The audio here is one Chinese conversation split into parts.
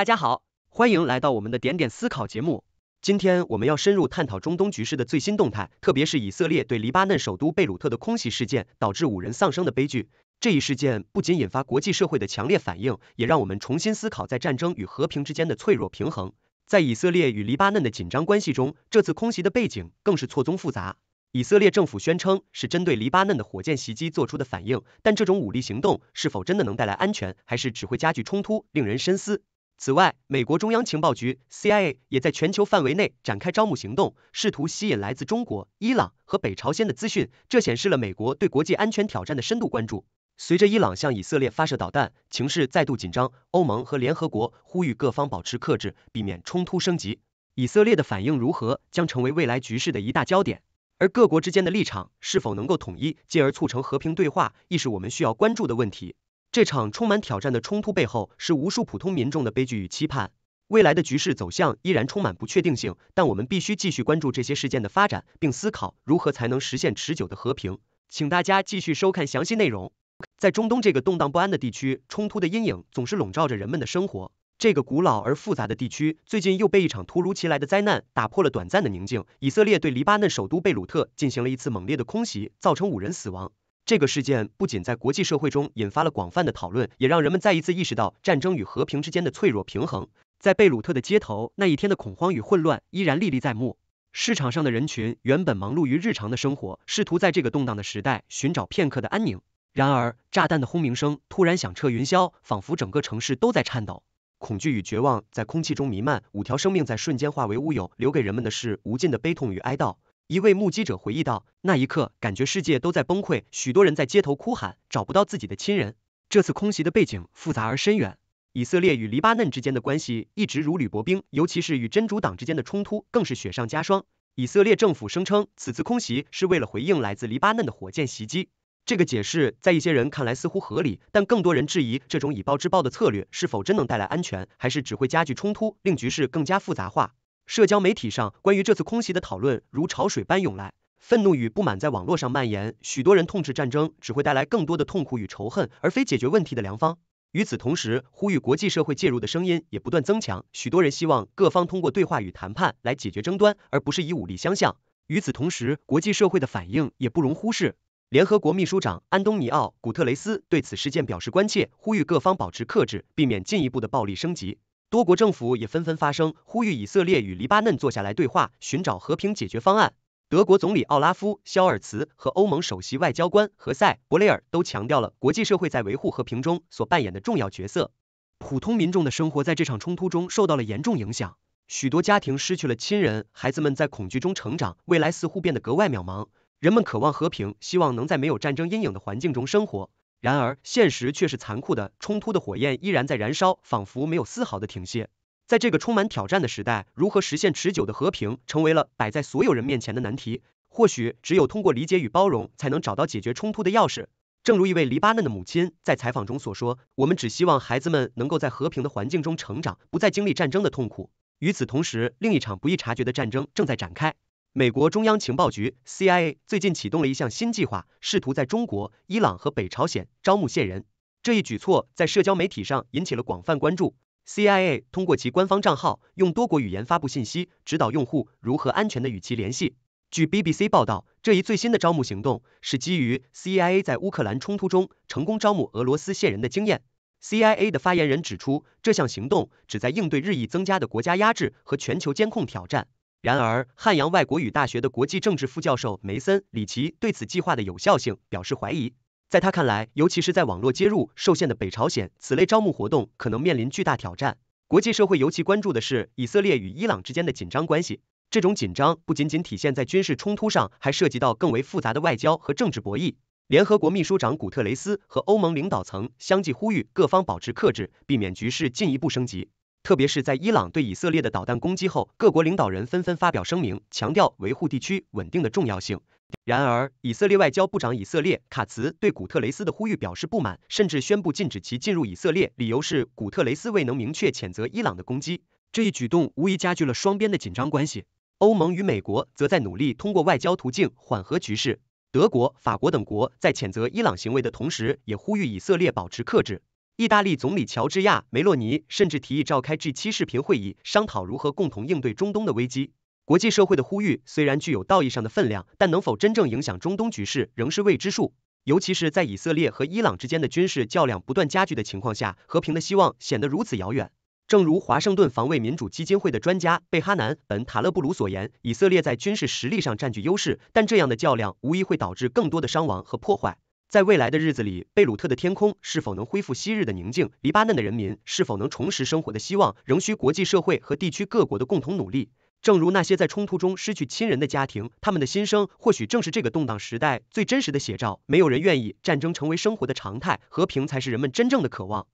大家好，欢迎来到我们的点点思考节目。今天我们要深入探讨中东局势的最新动态，特别是以色列对黎巴嫩首都贝鲁特的空袭事件导致五人丧生的悲剧。这一事件不仅引发国际社会的强烈反应，也让我们重新思考在战争与和平之间的脆弱平衡。在以色列与黎巴嫩的紧张关系中，这次空袭的背景更是错综复杂。以色列政府宣称是针对黎巴嫩的火箭袭击做出的反应，但这种武力行动是否真的能带来安全，还是只会加剧冲突，令人深思。此外，美国中央情报局 （CIA） 也在全球范围内展开招募行动，试图吸引来自中国、伊朗和北朝鲜的资讯。这显示了美国对国际安全挑战的深度关注。随着伊朗向以色列发射导弹，情势再度紧张。欧盟和联合国呼吁各方保持克制，避免冲突升级。以色列的反应如何，将成为未来局势的一大焦点。而各国之间的立场是否能够统一，进而促成和平对话，亦是我们需要关注的问题。这场充满挑战的冲突背后是无数普通民众的悲剧与期盼，未来的局势走向依然充满不确定性，但我们必须继续关注这些事件的发展，并思考如何才能实现持久的和平。请大家继续收看详细内容。在中东这个动荡不安的地区，冲突的阴影总是笼罩着人们的生活。这个古老而复杂的地区最近又被一场突如其来的灾难打破了短暂的宁静。以色列对黎巴嫩首都贝鲁特进行了一次猛烈的空袭，造成五人死亡。这个事件不仅在国际社会中引发了广泛的讨论，也让人们再一次意识到战争与和平之间的脆弱平衡。在贝鲁特的街头，那一天的恐慌与混乱依然历历在目。市场上的人群原本忙碌于日常的生活，试图在这个动荡的时代寻找片刻的安宁。然而，炸弹的轰鸣声突然响彻云霄，仿佛整个城市都在颤抖。恐惧与绝望在空气中弥漫，五条生命在瞬间化为乌有，留给人们的是无尽的悲痛与哀悼。一位目击者回忆道：“那一刻，感觉世界都在崩溃，许多人在街头哭喊，找不到自己的亲人。”这次空袭的背景复杂而深远，以色列与黎巴嫩之间的关系一直如履薄冰，尤其是与真主党之间的冲突更是雪上加霜。以色列政府声称，此次空袭是为了回应来自黎巴嫩的火箭袭击。这个解释在一些人看来似乎合理，但更多人质疑这种以暴制暴的策略是否真能带来安全，还是只会加剧冲突，令局势更加复杂化。社交媒体上关于这次空袭的讨论如潮水般涌来，愤怒与不满在网络上蔓延。许多人痛斥战争只会带来更多的痛苦与仇恨，而非解决问题的良方。与此同时，呼吁国际社会介入的声音也不断增强。许多人希望各方通过对话与谈判来解决争端，而不是以武力相向。与此同时，国际社会的反应也不容忽视。联合国秘书长安东尼奥·古特雷斯对此事件表示关切，呼吁各方保持克制，避免进一步的暴力升级。多国政府也纷纷发声，呼吁以色列与黎巴嫩坐下来对话，寻找和平解决方案。德国总理奥拉夫·肖尔茨和欧盟首席外交官何塞·博雷尔都强调了国际社会在维护和平中所扮演的重要角色。普通民众的生活在这场冲突中受到了严重影响，许多家庭失去了亲人，孩子们在恐惧中成长，未来似乎变得格外渺茫。人们渴望和平，希望能在没有战争阴影的环境中生活。然而，现实却是残酷的。冲突的火焰依然在燃烧，仿佛没有丝毫的停歇。在这个充满挑战的时代，如何实现持久的和平，成为了摆在所有人面前的难题。或许，只有通过理解与包容，才能找到解决冲突的钥匙。正如一位黎巴嫩的母亲在采访中所说：“我们只希望孩子们能够在和平的环境中成长，不再经历战争的痛苦。”与此同时，另一场不易察觉的战争正在展开。美国中央情报局 （CIA） 最近启动了一项新计划，试图在中国、伊朗和北朝鲜招募线人。这一举措在社交媒体上引起了广泛关注。CIA 通过其官方账号用多国语言发布信息，指导用户如何安全的与其联系。据 BBC 报道，这一最新的招募行动是基于 CIA 在乌克兰冲突中成功招募俄罗斯线人的经验。CIA 的发言人指出，这项行动旨在应对日益增加的国家压制和全球监控挑战。然而，汉阳外国语大学的国际政治副教授梅森里奇对此计划的有效性表示怀疑。在他看来，尤其是在网络接入受限的北朝鲜，此类招募活动可能面临巨大挑战。国际社会尤其关注的是以色列与伊朗之间的紧张关系。这种紧张不仅仅体现在军事冲突上，还涉及到更为复杂的外交和政治博弈。联合国秘书长古特雷斯和欧盟领导层相继呼吁各方保持克制，避免局势进一步升级。特别是在伊朗对以色列的导弹攻击后，各国领导人纷纷发表声明，强调维护地区稳定的重要性。然而，以色列外交部长以色列卡茨对古特雷斯的呼吁表示不满，甚至宣布禁止其进入以色列，理由是古特雷斯未能明确谴责伊朗的攻击。这一举动无疑加剧了双边的紧张关系。欧盟与美国则在努力通过外交途径缓和局势，德国、法国等国在谴责伊朗行为的同时，也呼吁以色列保持克制。意大利总理乔治亚梅洛尼甚至提议召开 G7 视频会议，商讨如何共同应对中东的危机。国际社会的呼吁虽然具有道义上的分量，但能否真正影响中东局势仍是未知数。尤其是在以色列和伊朗之间的军事较量不断加剧的情况下，和平的希望显得如此遥远。正如华盛顿防卫民主基金会的专家贝哈南本塔勒布鲁所言：“以色列在军事实力上占据优势，但这样的较量无疑会导致更多的伤亡和破坏。”在未来的日子里，贝鲁特的天空是否能恢复昔日的宁静？黎巴嫩的人民是否能重拾生活的希望？仍需国际社会和地区各国的共同努力。正如那些在冲突中失去亲人的家庭，他们的心声或许正是这个动荡时代最真实的写照。没有人愿意战争成为生活的常态，和平才是人们真正的渴望。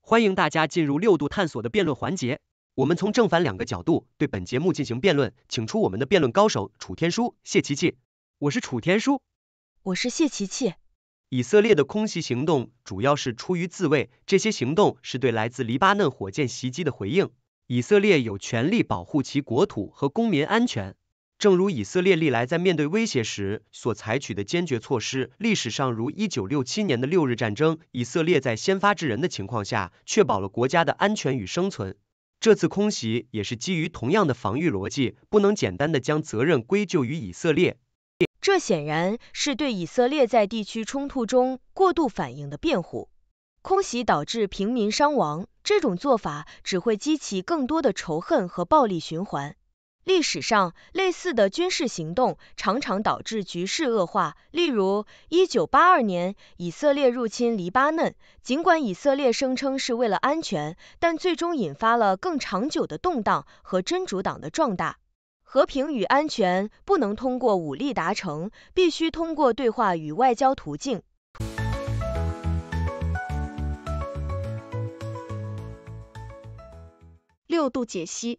欢迎大家进入六度探索的辩论环节。我们从正反两个角度对本节目进行辩论，请出我们的辩论高手楚天舒、谢琪琪。我是楚天舒，我是谢琪琪。以色列的空袭行动主要是出于自卫，这些行动是对来自黎巴嫩火箭袭击的回应。以色列有权利保护其国土和公民安全，正如以色列历来在面对威胁时所采取的坚决措施。历史上，如一九六七年的六日战争，以色列在先发制人的情况下，确保了国家的安全与生存。这次空袭也是基于同样的防御逻辑，不能简单的将责任归咎于以色列。这显然是对以色列在地区冲突中过度反应的辩护。空袭导致平民伤亡，这种做法只会激起更多的仇恨和暴力循环。历史上类似的军事行动常常导致局势恶化，例如1982年以色列入侵黎巴嫩，尽管以色列声称是为了安全，但最终引发了更长久的动荡和真主党的壮大。和平与安全不能通过武力达成，必须通过对话与外交途径。六度解析。